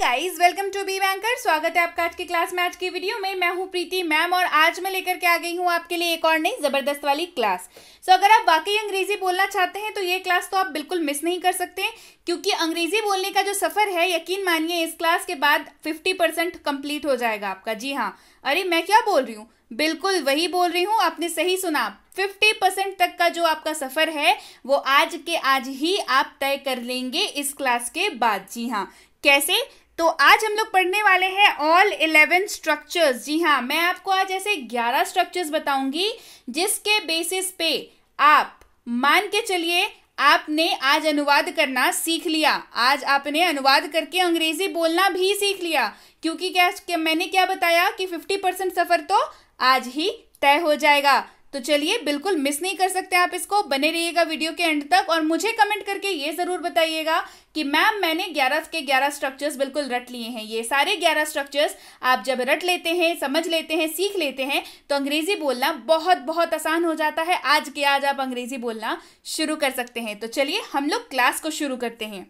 Guys welcome to B banker स्वागत है आपका आज की क्लास में आज की वीडियो में मैं हूं प्रीति मैम और आज मैं लेकर के आ गई हूं आपके लिए एक और नई ज़बरदस्त वाली क्लास सो so, अगर आप वाकई अंग्रेजी बोलना चाहते हैं तो ये क्लास तो आप बिल्कुल मिस नहीं कर सकते क्योंकि अंग्रेजी बोलने का जो सफ़र है यकीन मानिए इस क्लास के बाद फिफ्टी कंप्लीट हो जाएगा आपका जी हाँ अरे मैं क्या बोल रही हूँ बिल्कुल वही बोल रही हूँ आपने सही सुना 50 परसेंट तक का जो आपका सफ़र है वो आज के आज ही आप तय कर लेंगे इस क्लास के बाद जी हाँ कैसे तो आज हम लोग पढ़ने वाले हैं ऑल इलेवन स्ट्रक्चर्स जी हाँ मैं आपको आज ऐसे ग्यारह स्ट्रक्चर्स बताऊंगी जिसके बेसिस पे आप मान के चलिए आपने आज अनुवाद करना सीख लिया आज आपने अनुवाद करके अंग्रेजी बोलना भी सीख लिया क्योंकि क्या मैंने क्या बताया कि फिफ्टी परसेंट सफर तो आज ही तय हो जाएगा तो चलिए बिल्कुल मिस नहीं कर सकते आप इसको बने रहिएगा वीडियो के एंड तक और मुझे कमेंट करके ये ज़रूर बताइएगा कि मैम मैंने 11 के 11 स्ट्रक्चर्स बिल्कुल रट लिए हैं ये सारे 11 स्ट्रक्चर्स आप जब रट लेते हैं समझ लेते हैं सीख लेते हैं तो अंग्रेज़ी बोलना बहुत बहुत आसान हो जाता है आज के आज आप अंग्रेज़ी बोलना शुरू कर सकते हैं तो चलिए हम लोग क्लास को शुरू करते हैं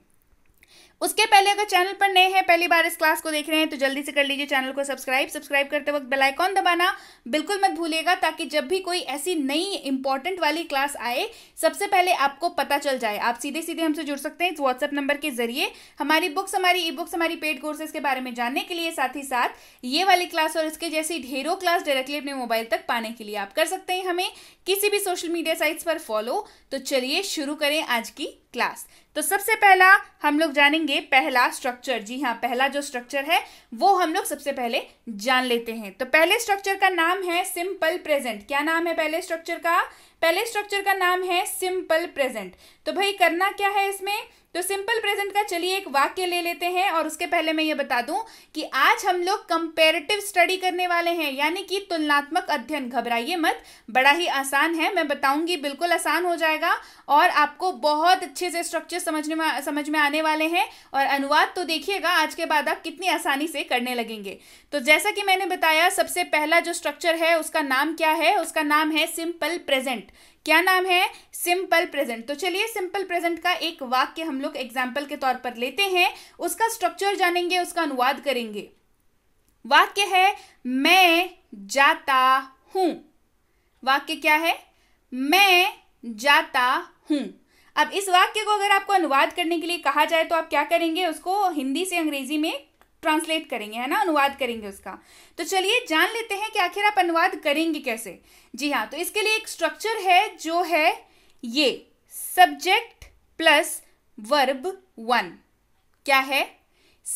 उसके पहले अगर चैनल पर नए हैं पहली बार इस क्लास को देख रहे हैं तो जल्दी से कर लीजिए चैनल को सब्सक्राइब सब्सक्राइब करते वक्त बेल आइकॉन दबाना बिल्कुल मत भूलिएगा ताकि जब भी कोई ऐसी नई इंपॉर्टेंट वाली क्लास आए सबसे पहले आपको पता चल जाए आप सीधे सीधे हमसे जुड़ सकते हैं इस व्हाट्सएप नंबर के जरिए हमारी बुक्स हमारी ई बुक्स हमारी पेड कोर्सेज के बारे में जानने के लिए साथ ही साथ ये वाली क्लास और इसके जैसी ढेरों क्लास डायरेक्टली अपने मोबाइल तक पाने के लिए आप कर सकते हैं हमें किसी भी सोशल मीडिया साइट्स पर फॉलो तो चलिए शुरू करें आज की क्लास तो सबसे पहला हम लोग जानेंगे पहला स्ट्रक्चर जी हाँ पहला जो स्ट्रक्चर है वो हम लोग सबसे पहले जान लेते हैं तो पहले स्ट्रक्चर का नाम है सिंपल प्रेजेंट क्या नाम है पहले स्ट्रक्चर का पहले स्ट्रक्चर का नाम है सिंपल प्रेजेंट तो भाई करना क्या है इसमें तो सिंपल प्रेजेंट का चलिए एक वाक्य ले लेते हैं और उसके पहले मैं ये बता दूं कि आज हम लोग कंपेरेटिव स्टडी करने वाले हैं यानी कि तुलनात्मक अध्ययन घबराइए मत बड़ा ही आसान है मैं बताऊंगी बिल्कुल आसान हो जाएगा और आपको बहुत अच्छे से स्ट्रक्चर समझने में समझ में आने वाले हैं और अनुवाद तो देखिएगा आज के बाद आप कितनी आसानी से करने लगेंगे तो जैसा कि मैंने बताया सबसे पहला जो स्ट्रक्चर है उसका नाम क्या है उसका नाम है सिंपल प्रेजेंट क्या नाम है सिंपल प्रेजेंट तो चलिए सिंपल प्रेजेंट का एक वाक्य हम लोग एग्जाम्पल के तौर पर लेते हैं उसका स्ट्रक्चर जानेंगे उसका अनुवाद करेंगे वाक्य है मैं जाता हूं वाक्य क्या है मैं जाता हूं अब इस वाक्य को अगर आपको अनुवाद करने के लिए कहा जाए तो आप क्या करेंगे उसको हिंदी से अंग्रेजी में ट्रांसलेट करेंगे है ना अनुवाद करेंगे उसका तो चलिए जान लेते हैं कि आखिर आप अनुवाद करेंगे कैसे जी हाँ तो इसके लिए एक स्ट्रक्चर है जो है ये सब्जेक्ट प्लस वर्ब वन क्या है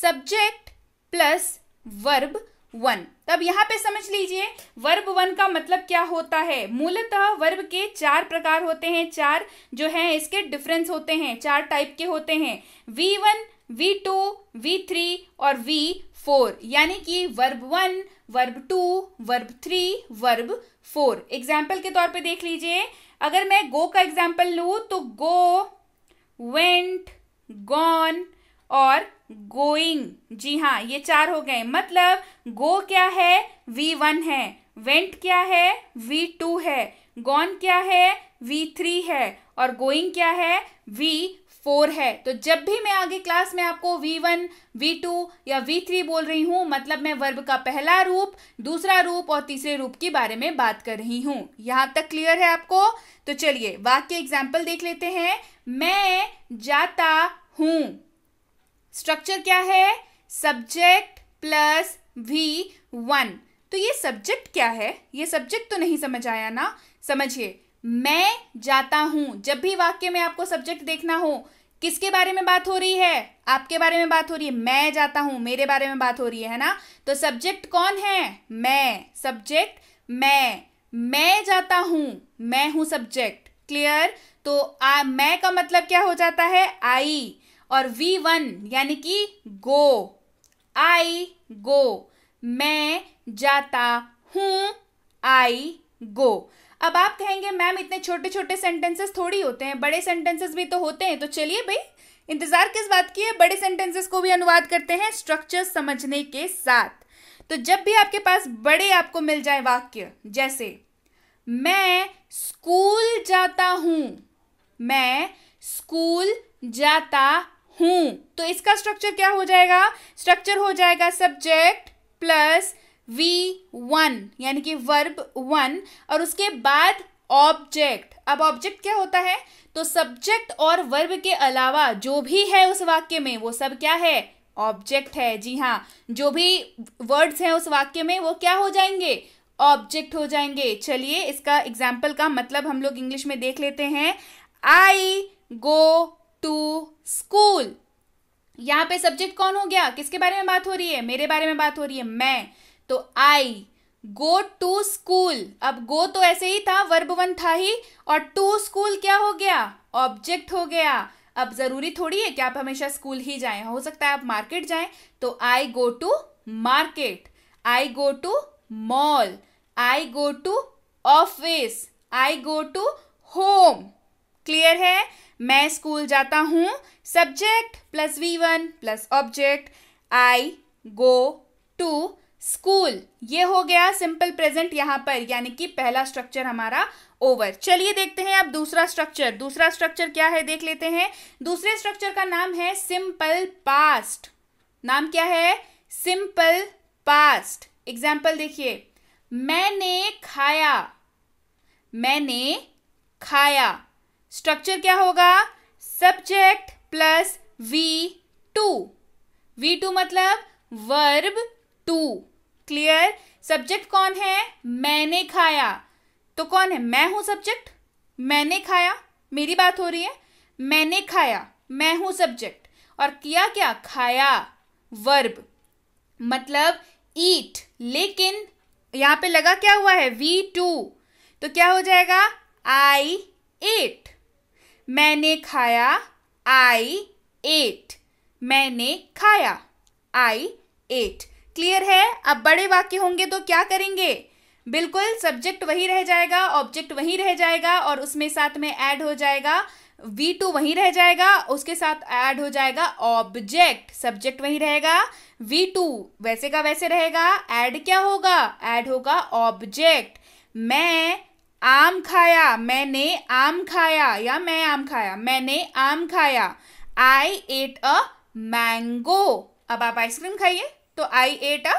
सब्जेक्ट प्लस वर्ब वन तब यहां पे समझ लीजिए वर्ब वन का मतलब क्या होता है मूलतः वर्ब के चार प्रकार होते हैं चार जो हैं इसके डिफरेंस होते हैं चार टाइप के होते हैं V one V two V three और वी फोर यानी कि verb one verb two verb three verb four example के तौर पे देख लीजिए अगर मैं गो का एग्जाम्पल लू तो गो वेंट गॉन और गोइंग जी हाँ ये चार हो गए मतलब गो क्या है वी वन है वेंट क्या है वी टू है गॉन क्या है वी थ्री है और गोइंग क्या है वी फोर है तो जब भी मैं आगे क्लास में आपको वी वन वी टू या वी थ्री बोल रही हूँ मतलब मैं वर्ब का पहला रूप दूसरा रूप और तीसरे रूप के बारे में बात कर रही हूँ यहाँ तक क्लियर है आपको तो चलिए वाक्य एग्जाम्पल देख लेते हैं मैं जाता हूँ स्ट्रक्चर क्या है सब्जेक्ट प्लस वी वन तो ये सब्जेक्ट क्या है ये सब्जेक्ट तो नहीं समझ आया ना समझिए मैं जाता हूं जब भी वाक्य में आपको सब्जेक्ट देखना हो किसके बारे में बात हो रही है आपके बारे में बात हो रही है मैं जाता हूं मेरे बारे में बात हो रही है है ना तो सब्जेक्ट कौन है मैं सब्जेक्ट मैं मैं जाता हूं मैं हूं सब्जेक्ट क्लियर तो आ मैं का मतलब क्या हो जाता है आई और वी वन यानी कि गो आई गो मैं जाता हूं आई गो अब आप कहेंगे मैम इतने छोटे छोटे सेंटेंसेस थोड़ी होते हैं बड़े सेंटेंसेस भी तो होते हैं तो चलिए भाई इंतज़ार किस बात की है बड़े सेंटेंसेस को भी अनुवाद करते हैं स्ट्रक्चर समझने के साथ तो जब भी आपके पास बड़े आपको मिल जाए वाक्य जैसे मैं स्कूल जाता हूं मैं स्कूल जाता हूं तो इसका स्ट्रक्चर क्या हो जाएगा स्ट्रक्चर हो जाएगा सब्जेक्ट प्लस वी वन यानी कि वर्ब वन और उसके बाद ऑब्जेक्ट अब ऑब्जेक्ट क्या होता है तो सब्जेक्ट और वर्ब के अलावा जो भी है उस वाक्य में वो सब क्या है ऑब्जेक्ट है जी हाँ जो भी वर्ड्स हैं उस वाक्य में वो क्या हो जाएंगे ऑब्जेक्ट हो जाएंगे चलिए इसका एग्जाम्पल का मतलब हम लोग इंग्लिश में देख लेते हैं आई गो टू स्कूल यहाँ पे सब्जेक्ट कौन हो गया किसके बारे में बात हो रही है मेरे बारे में बात हो रही है मैं तो आई गो टू स्कूल अब गो तो ऐसे ही था वर्ब वन था ही और टू स्कूल क्या हो गया ऑब्जेक्ट हो गया अब जरूरी थोड़ी है कि आप हमेशा स्कूल ही जाएं हो सकता है आप मार्केट जाएं तो I go to market I go to mall I go to office I go to home clear है मैं स्कूल जाता हूं subject plus V one plus object I go to school ये हो गया सिंपल प्रेजेंट यहां पर यानी कि पहला स्ट्रक्चर हमारा ओवर चलिए देखते हैं अब दूसरा स्ट्रक्चर दूसरा स्ट्रक्चर क्या है देख लेते हैं दूसरे स्ट्रक्चर का नाम है सिंपल पास्ट नाम क्या है सिंपल पास्ट एग्जाम्पल देखिए मैंने खाया मैंने खाया स्ट्रक्चर क्या होगा subject plus V two V two मतलब वर्ब टू क्लियर सब्जेक्ट कौन है मैंने खाया तो कौन है मैं हूं सब्जेक्ट मैंने खाया मेरी बात हो रही है मैंने खाया मैं हूं सब्जेक्ट और किया क्या खाया वर्ब मतलब ईट लेकिन यहां पे लगा क्या हुआ है वी टू तो क्या हो जाएगा आई एट मैंने खाया आई एट मैंने खाया आई एट क्लियर है अब बड़े वाक्य होंगे तो क्या करेंगे बिल्कुल सब्जेक्ट वही रह जाएगा ऑब्जेक्ट वही रह जाएगा और उसमें साथ में ऐड हो जाएगा वी टू वही रह जाएगा उसके साथ ऐड हो जाएगा ऑब्जेक्ट सब्जेक्ट वही रहेगा वी टू वैसे का वैसे रहेगा ऐड क्या होगा ऐड होगा ऑब्जेक्ट मैं आम खाया मैंने आम खाया या मैं आम खाया मैंने आम खाया आई एट अ मैंगो अब आप आइसक्रीम खाइए तो आई एट अ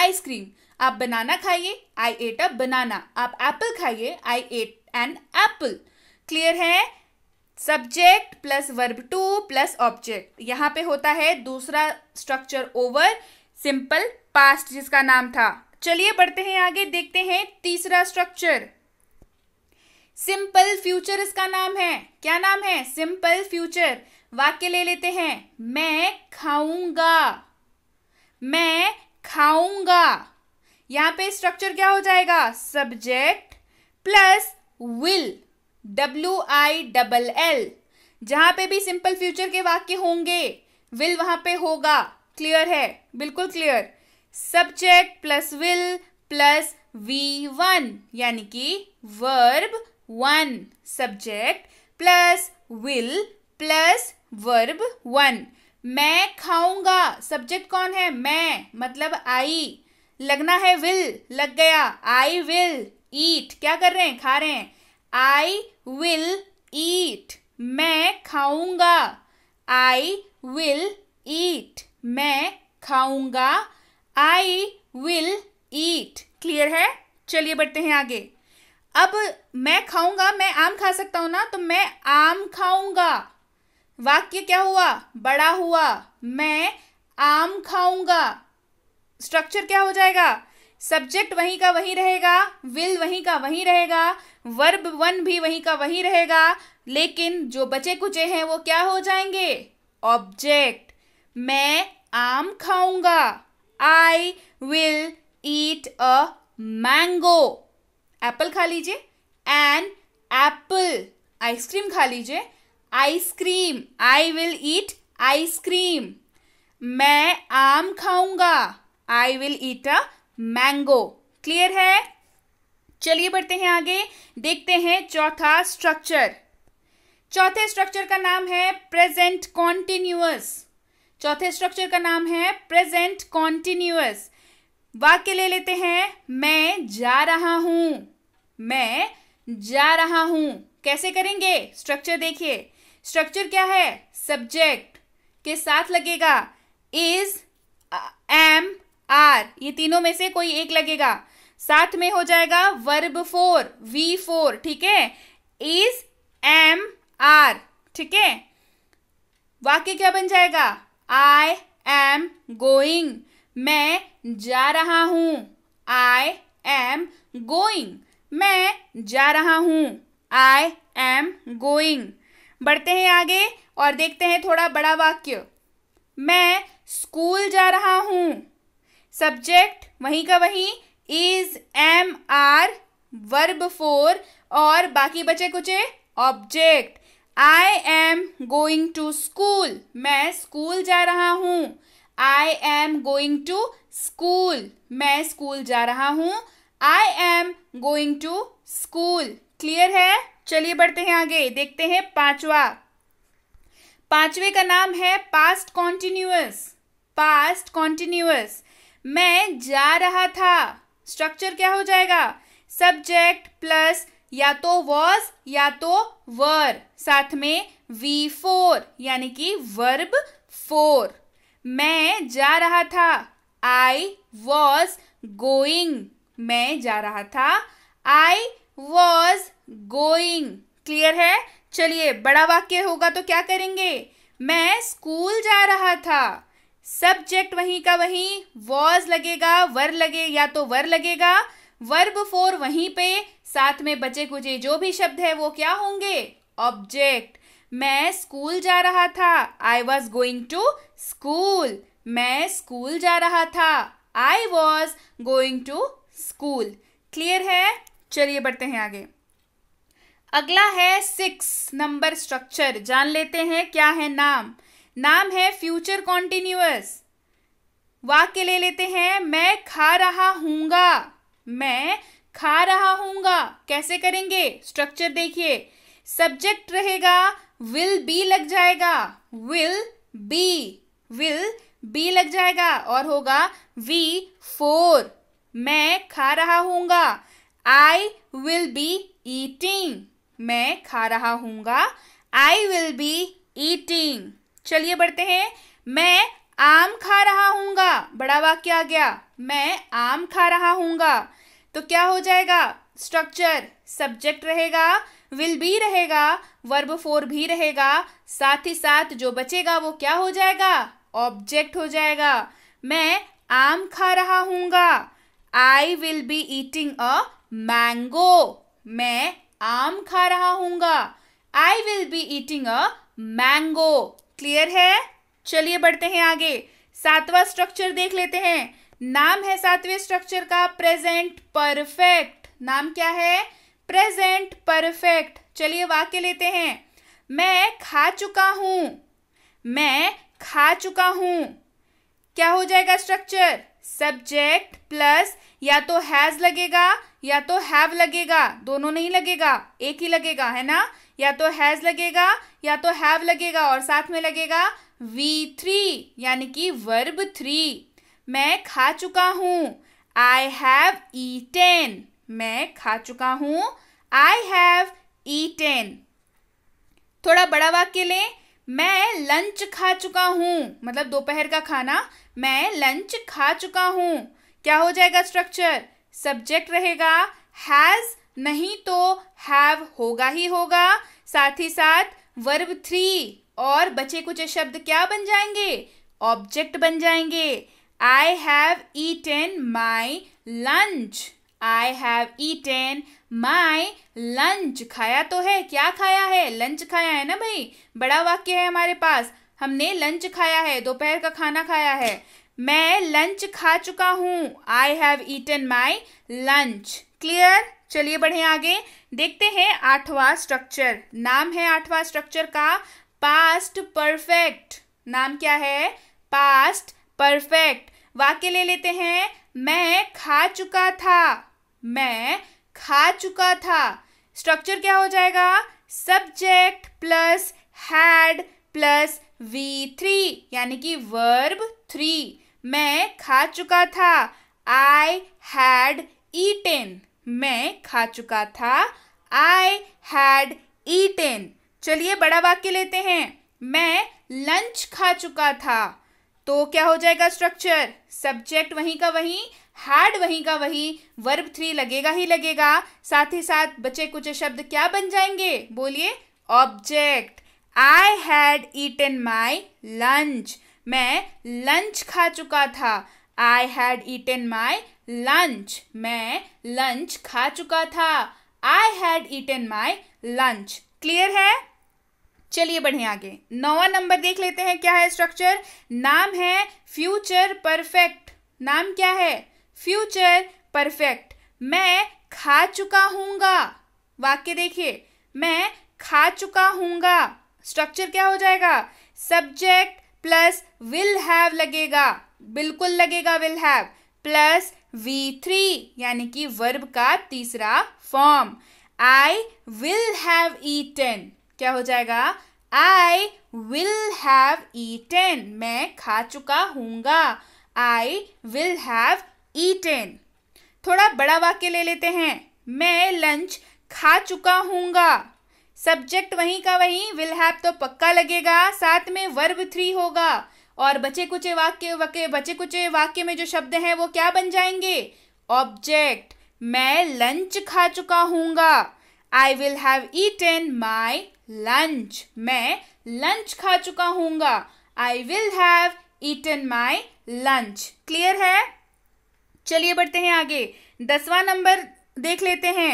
आइसक्रीम आप बनाना खाइए आई एट अ बनाना आप एप्पल खाइए I ate an apple clear है subject plus verb two plus object यहाँ पे होता है दूसरा स्ट्रक्चर ओवर सिंपल पास्ट जिसका नाम था चलिए बढ़ते हैं आगे देखते हैं तीसरा स्ट्रक्चर सिंपल फ्यूचर इसका नाम है क्या नाम है सिंपल फ्यूचर वाक्य ले लेते हैं मैं खाऊंगा मैं खाऊंगा यहां पे स्ट्रक्चर क्या हो जाएगा subject plus will W I double L जहां पे भी सिंपल फ्यूचर के वाक्य होंगे विल वहां पे होगा क्लियर है बिल्कुल clear subject plus will plus V one यानी कि verb one subject plus will plus verb one मैं खाऊंगा सब्जेक्ट कौन है मैं मतलब आई लगना है विल लग गया आई विल ईट क्या कर रहे हैं खा रहे हैं आई विल ईट मैं खाऊंगा आई विल ईट मैं खाऊंगा आई विल ईट क्लियर है चलिए बढ़ते हैं आगे अब मैं खाऊंगा मैं आम खा सकता हूं ना तो मैं आम खाऊंगा वाक्य क्या हुआ बड़ा हुआ मैं आम खाऊंगा स्ट्रक्चर क्या हो जाएगा सब्जेक्ट वहीं का वहीं रहेगा विल वहीं का वहीं रहेगा वर्ब वन भी वहीं का वहीं रहेगा लेकिन जो बचे कुचे हैं वो क्या हो जाएंगे ऑब्जेक्ट मैं आम खाऊंगा I will eat a mango apple खा लीजिए एन एप्पल आइसक्रीम खा लीजिए ice cream I will eat ice cream मैं आम खाऊंगा I will eat a mango clear है चलिए बढ़ते हैं आगे देखते हैं चौथा स्ट्रक्चर चौथे स्ट्रक्चर का नाम है प्रेजेंट कॉन्टिन्यूअस चौथे स्ट्रक्चर का नाम है प्रेजेंट कॉन्टिन्यूअस वाक्य ले लेते हैं मैं जा रहा हूं मैं जा रहा हूं कैसे करेंगे स्ट्रक्चर देखिए स्ट्रक्चर क्या है सब्जेक्ट के साथ लगेगा इज एम आर ये तीनों में से कोई एक लगेगा साथ में हो जाएगा वर्ब फोर वी फोर ठीक है इज एम आर ठीक है वाक्य क्या बन जाएगा आई एम गोइंग मैं जा रहा हूं आई एम गोइंग मैं जा रहा हूं आई एम गोइंग बढ़ते हैं आगे और देखते हैं थोड़ा बड़ा वाक्य मैं स्कूल जा रहा हूँ सब्जेक्ट वहीं का वहीं is am are verb four और बाकी बचे कुछ object I am going to school मैं स्कूल जा रहा हूँ I am going to school मैं स्कूल जा रहा हूँ I am going to school clear है चलिए बढ़ते हैं आगे देखते हैं पांचवा पांचवे का नाम है पास्ट कॉन्टिन्यूस पास्ट कॉन्टिन्यूस मैं जा रहा था स्ट्रक्चर क्या हो जाएगा सब्जेक्ट प्लस या तो वॉज या तो वर साथ में वी फोर यानी कि वर्ब फोर मैं जा रहा था आई वॉज गोइंग मैं जा रहा था आई वॉज गोइंग क्लियर है चलिए बड़ा वाक्य होगा तो क्या करेंगे मैं स्कूल जा रहा था सब्जेक्ट वहीं का वहीं वॉज लगेगा वर लगे या तो वर लगेगा वर्ब फोर वहीं पे साथ में बचे कुचे जो भी शब्द है वो क्या होंगे ऑब्जेक्ट मैं स्कूल जा रहा था I was going to school मैं स्कूल जा रहा था I was going to school clear है चलिए बढ़ते हैं आगे अगला है सिक्स नंबर स्ट्रक्चर जान लेते हैं क्या है नाम नाम है फ्यूचर कॉन्टिन्यूस वाक्य ले लेते हैं मैं खा रहा हूंगा मैं खा रहा हूंगा कैसे करेंगे स्ट्रक्चर देखिए सब्जेक्ट रहेगा विल बी लग जाएगा विल बी विल बी लग जाएगा और होगा वी फोर मैं खा रहा हूंगा आई विल बी ईटिंग मैं खा रहा हूँगा आई विल बी ईटिंग चलिए बढ़ते हैं मैं आम खा रहा हूँगा बड़ा वाक्य आ गया मैं आम खा रहा हूँगा तो क्या हो जाएगा स्ट्रक्चर सब्जेक्ट रहेगा विल भी रहेगा वर्ब फोर भी रहेगा साथ ही साथ जो बचेगा वो क्या हो जाएगा ऑब्जेक्ट हो जाएगा मैं आम खा रहा हूँगा I will be eating a mango मैं आम खा रहा हूंगा I will be eating a mango clear है चलिए बढ़ते हैं आगे सातवां स्ट्रक्चर देख लेते हैं नाम है सातवें स्ट्रक्चर का प्रेजेंट परफेक्ट नाम क्या है प्रेजेंट परफेक्ट चलिए वाक्य लेते हैं मैं खा चुका हूं मैं खा चुका हूं क्या हो जाएगा स्ट्रक्चर सब्जेक्ट प्लस या तो हैज लगेगा या तो हैव लगेगा दोनों नहीं लगेगा एक ही लगेगा है ना या तो हैज लगेगा या तो हैव लगेगा और साथ में लगेगा वी थ्री यानी कि वर्ब थ्री मैं खा चुका हूँ आई हैव टेन मैं खा चुका हूँ आई हैव टेन थोड़ा बड़ा वाक्य लें मैं लंच खा चुका हूँ मतलब दोपहर का खाना मैं लंच खा चुका हूँ क्या हो जाएगा स्ट्रक्चर सब्जेक्ट रहेगा हैज नहीं तो हैव होगा ही होगा साथ ही साथ वर्ब थ्री और बचे कुछ शब्द क्या बन जाएंगे ऑब्जेक्ट बन जाएंगे I have eaten my lunch I have eaten my lunch खाया तो है क्या खाया है लंच खाया है ना भाई बड़ा वाक्य है हमारे पास हमने लंच खाया है दोपहर का खाना खाया है मैं लंच खा चुका हूँ I have eaten my lunch clear चलिए बढ़े आगे देखते हैं आठवां स्ट्रक्चर नाम है आठवां स्ट्रक्चर का पास्ट परफेक्ट नाम क्या है पास्ट परफेक्ट वाक्य ले लेते हैं मैं खा चुका था मैं खा चुका था स्ट्रक्चर क्या हो जाएगा subject plus had plus V three यानी कि वर्ब थ्री मैं खा चुका था आई हैड ईटेन मैं खा चुका था आई हैड ईटेन चलिए बड़ा वाक्य लेते हैं मैं लंच खा चुका था तो क्या हो जाएगा स्ट्रक्चर सब्जेक्ट वहीं का वहीं हैड वहीं का वहीं वर्ब थ्री लगेगा ही लगेगा साथ ही साथ बचे कुछ शब्द क्या बन जाएंगे बोलिए object I had eaten my lunch मैं लंच खा चुका था I had eaten my lunch मैं लंच खा चुका था I had eaten my lunch clear है चलिए बढ़े आगे नौवा नंबर देख लेते हैं क्या है स्ट्रक्चर नाम है फ्यूचर परफेक्ट नाम क्या है फ्यूचर परफेक्ट मैं खा चुका हूंगा वाक्य देखिए मैं खा चुका हूंगा स्ट्रक्चर क्या हो जाएगा सब्जेक्ट प्लस विल हैव लगेगा बिल्कुल लगेगा will have plus V three यानी कि वर्ब का तीसरा form I will have eaten क्या हो जाएगा आई विल हैव ईटन मैं खा चुका हूंगा आई विल हैव ईटन थोड़ा बड़ा वाक्य ले लेते हैं मैं लंच खा चुका हूंगा सब्जेक्ट वहीं का वही विल हैव तो पक्का लगेगा साथ में वर्ब थ्री होगा और बचे कुचे वाक्य वके बचे कुचे वाक्य में जो शब्द हैं वो क्या बन जाएंगे ऑब्जेक्ट मैं लंच खा चुका हूँगा I will have eaten my lunch मैं लंच खा चुका हूँगा I will have eaten my lunch clear है चलिए बढ़ते हैं आगे दसवां नंबर देख लेते हैं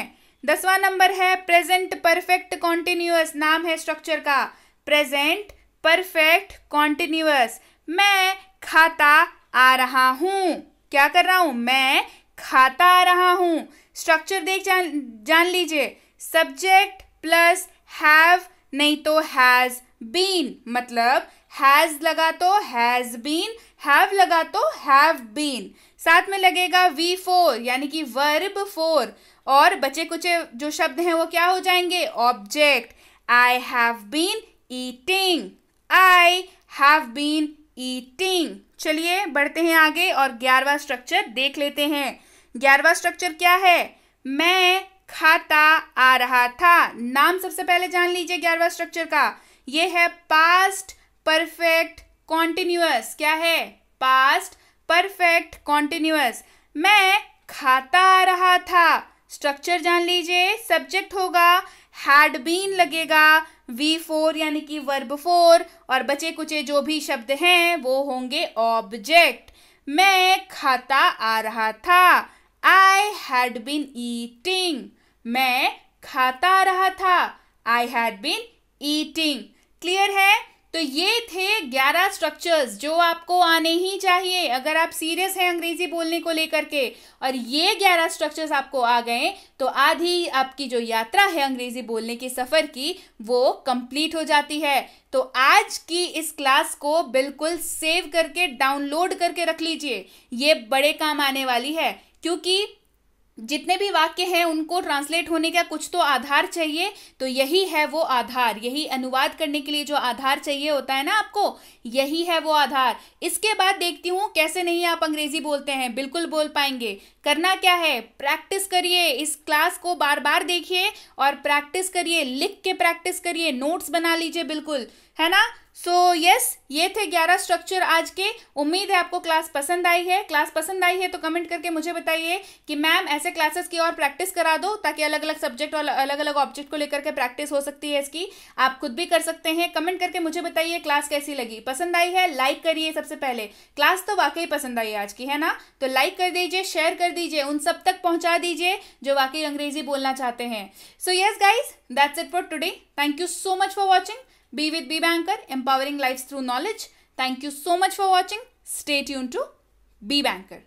दसवां नंबर है प्रेजेंट परफेक्ट कॉन्टिन्यूस नाम है स्ट्रक्चर का प्रेजेंट परफेक्ट कॉन्टिन्यूस मैं खाता आ रहा हूँ क्या कर रहा हूँ मैं खाता आ रहा हूँ स्ट्रक्चर देख जान जान लीजिए सब्जेक्ट प्लस हैव नहीं तो हैज़ बीन मतलब हैज़ लगा तो हैज़ बीन हैव लगा तो हैव बीन साथ में लगेगा वी फोर यानी कि वर्ब फोर और बचे कुछ जो शब्द हैं वो क्या हो जाएंगे object I have been eating I have been eating चलिए बढ़ते हैं आगे और ग्यारहवा स्ट्रक्चर देख लेते हैं ग्यारहवा स्ट्रक्चर क्या है मैं खाता आ रहा था नाम सबसे पहले जान लीजिए ग्यारहवा स्ट्रक्चर का ये है पास्ट परफेक्ट कॉन्टिन्यूस क्या है पास्ट परफेक्ट कॉन्टिन्यूस मैं खाता आ रहा था स्ट्रक्चर जान लीजिए सब्जेक्ट होगा हैड बीन लगेगा वी फोर यानी कि वर्ब फोर और बचे कुचे जो भी शब्द हैं वो होंगे ऑब्जेक्ट मैं खाता आ रहा था आई हैड बीन ईटिंग मैं खाता आ रहा था I had been eating clear है तो ये थे 11 स्ट्रक्चर्स जो आपको आने ही चाहिए अगर आप सीरियस हैं अंग्रेजी बोलने को लेकर के और ये 11 स्ट्रक्चर्स आपको आ गए तो आधी आपकी जो यात्रा है अंग्रेजी बोलने की सफ़र की वो कंप्लीट हो जाती है तो आज की इस क्लास को बिल्कुल सेव करके डाउनलोड करके रख लीजिए ये बड़े काम आने वाली है क्योंकि जितने भी वाक्य हैं उनको ट्रांसलेट होने का कुछ तो आधार चाहिए तो यही है वो आधार यही अनुवाद करने के लिए जो आधार चाहिए होता है ना आपको यही है वो आधार इसके बाद देखती हूँ कैसे नहीं आप अंग्रेजी बोलते हैं बिल्कुल बोल पाएंगे करना क्या है प्रैक्टिस करिए इस क्लास को बार बार देखिए और प्रैक्टिस करिए लिख के प्रैक्टिस करिए नोट्स बना लीजिए बिल्कुल है ना सो so, यस yes, ये थे ग्यारह स्ट्रक्चर आज के उम्मीद है आपको क्लास पसंद आई है क्लास पसंद आई है तो कमेंट करके मुझे बताइए कि मैम ऐसे क्लासेस की और प्रैक्टिस करा दो ताकि अलग अलग सब्जेक्ट और अलग अलग ऑब्जेक्ट को लेकर के प्रैक्टिस हो सकती है इसकी आप खुद भी कर सकते हैं कमेंट करके मुझे बताइए क्लास कैसी लगी पसंद आई है लाइक करिए सबसे पहले क्लास तो वाकई पसंद आई आज की है ना तो लाइक कर दीजिए शेयर कर दीजिए उन सब तक पहुंचा दीजिए जो वाकई अंग्रेजी बोलना चाहते हैं so yes guys that's it for today thank you so much for watching Be with Be Banker, empowering lives through knowledge. Thank you so much for watching. Stay tuned to Be Banker.